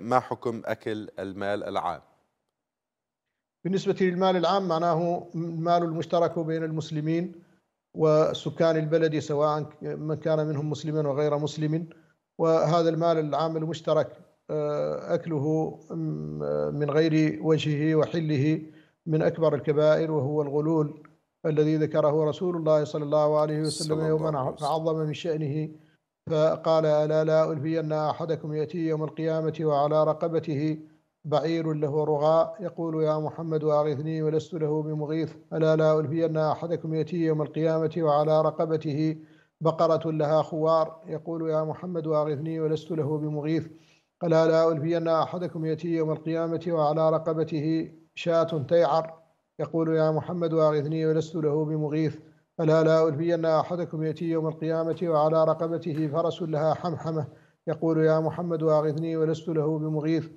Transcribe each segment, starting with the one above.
ما حكم أكل المال العام بالنسبة للمال العام معناه المال المشترك بين المسلمين وسكان البلد سواء من كان منهم مسلما وغير مسلم وهذا المال العام المشترك آه، أكله آه، من غير وجهه وحله من أكبر الكبائر وهو الغلول الذي ذكره رسول الله صلى الله عليه وسلم يوم عظم من شأنه فقال ألا لا ألفي أن أحدكم يأتي يوم القيامة وعلى رقبته بعير له رغاء يقول يا محمد أغثني ولست له بمغيث ألا لا ألفي أن أحدكم يأتي يوم القيامة وعلى رقبته بقرة لها خوار يقول يا محمد أغثني ولست له بمغيث ألا لا ألفي أن أحدكم يأتي يوم القيامة وعلى رقبته شاة تيعر يقول يا محمد أغثني ولست له بمغيث ألا لا ألبين أن أحدكم يأتي يوم القيامة وعلى رقبته فرس لها حمحمة يقول يا محمد أغثني ولست له بمغيث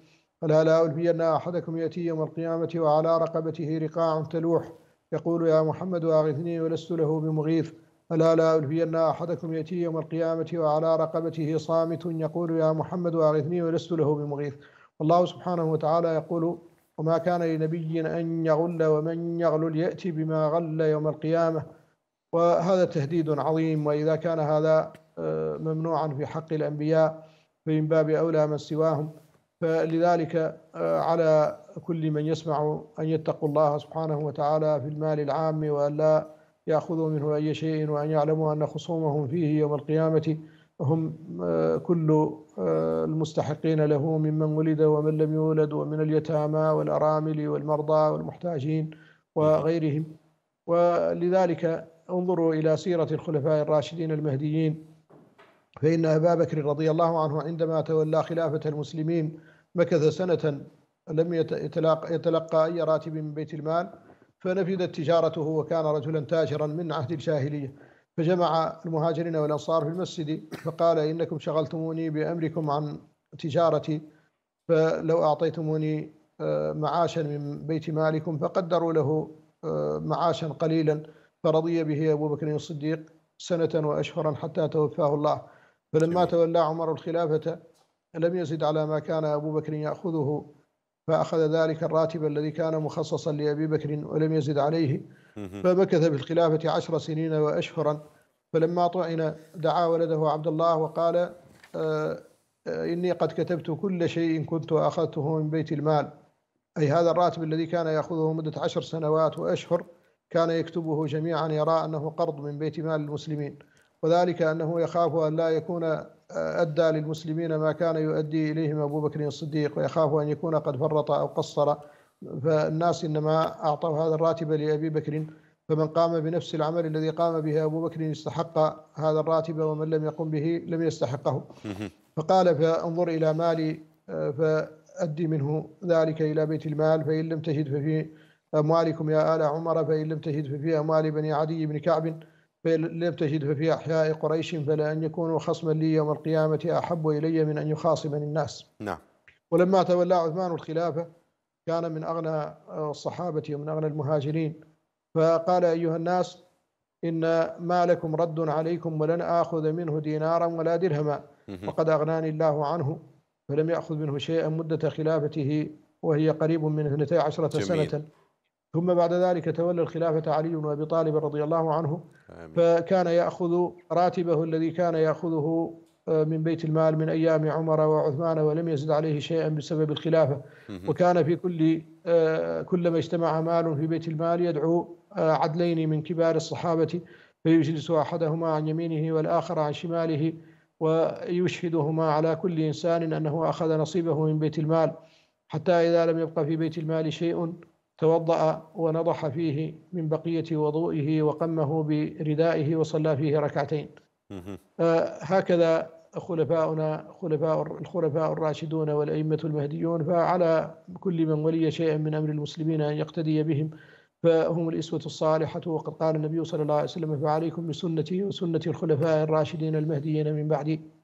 ألا لا ألبين أن أحدكم يأتي يوم القيامة وعلى رقبته رقاع تلوح يقول يا محمد أغثني ولست له بمغيث ألا لا ألبين أن أحدكم يأتي يوم القيامة وعلى رقبته صامت يقول يا محمد أغثني ولست له بمغيث والله سبحانه وتعالى يقول وما كان لنبي أن يغل ومن يغل يأتي بما غل يوم القيامة وهذا تهديد عظيم وإذا كان هذا آه، ممنوعا في حق الأنبياء فمن باب أولى من سواهم فلذلك آه، على كل من يسمع أن يتقوا الله سبحانه وتعالى في المال العام وأن لا يأخذوا منه أي شيء وأن يعلموا أن خصومهم فيه يوم القيامة هم آه، كل المستحقين له ممن ولد ومن لم يولد ومن اليتامى والأرامل والمرضى والمحتاجين وغيرهم ولذلك انظروا إلى سيرة الخلفاء الراشدين المهديين فإن أبا بكر رضي الله عنه عندما تولى خلافة المسلمين مكث سنة لم يتلقى, يتلقى أي راتب من بيت المال فنفذت تجارته وكان رجلا تاجرا من عهد الجاهلية فجمع المهاجرين والأنصار في المسجد فقال إنكم شغلتموني بأمركم عن تجارتي فلو أعطيتموني آه، معاشا من بيت مالكم فقدروا له آه، معاشا قليلا فرضي به أبو بكر الصديق سنة وأشهرا حتى توفاه الله فلما تولى عمر الخلافة لم يزد على ما كان أبو بكر يأخذه فأخذ ذلك الراتب الذي كان مخصصا لأبي بكر ولم يزد عليه فمكث في الخلافة عشر سنين وأشهرا فلما طعن دعا ولده عبد الله وقال آه، آه، إني قد كتبت كل شيء كنت أخذته من بيت المال أي هذا الراتب الذي كان يأخذه مدة عشر سنوات وأشهر كان يكتبه جميعا يرى أنه قرض من بيت مال المسلمين وذلك أنه يخاف أن لا يكون آه، أدى للمسلمين ما كان يؤدي إليهم أبو بكر الصديق ويخاف أن يكون قد فرط أو قصر فالناس إنما أعطوا هذا الراتب لأبي بكر فمن قام بنفس العمل الذي قام به أبو بكر استحق هذا الراتب ومن لم يقم به لم يستحقه فقال فانظر إلى مالي آه، فأدي منه ذلك إلى بيت المال فإن لم تجد ففي أموالكم يا آل عمر فإن لم تجد ففي أموال بني عدي بن كعب فإن لم تجد ففي أحياء قريش فلا أن يكونوا خصما لي يوم القيامة أحب إلي من أن يخاصمني الناس نعم ولما تولى عثمان الخلافة كان من أغنى الصحابة ومن أغنى المهاجرين فقال أيها الناس إن ما لكم رد عليكم ولن آخذ منه دينارا ولا درهما وقد أغناني الله عنه فلم يأخذ منه شيئا مدة خلافته وهي قريب من 12 سنة ثم بعد ذلك تولى الخلافة علي بن أبي طالب رضي الله عنه آمين. فكان يأخذ راتبه الذي كان يأخذه آه، من بيت المال من أيام عمر وعثمان ولم يزد عليه شيئا بسبب الخلافة وكان في كل آه، كلما اجتمع مال في بيت المال يدعو آه، عدلين من كبار الصحابة فيجلس أحدهما عن يمينه والآخر عن شماله ويشهدهما على كل إنسان أنه أخذ نصيبه من بيت المال حتى إذا لم يبقى في بيت المال شيء توضأ ونضح فيه من بقية وضوئه وقمه بردائه وصلى فيه ركعتين آه، هكذا خلفاؤنا خلفاء الخلفاء الراشدون والأئمة المهديون فعلى كل من ولي شيئا من أمر المسلمين أن يقتدي بهم فهم الإسوة الصالحة وقد قال النبي صلى الله عليه وسلم فعليكم بسنتي وسنة الخلفاء الراشدين المهديين من بعدي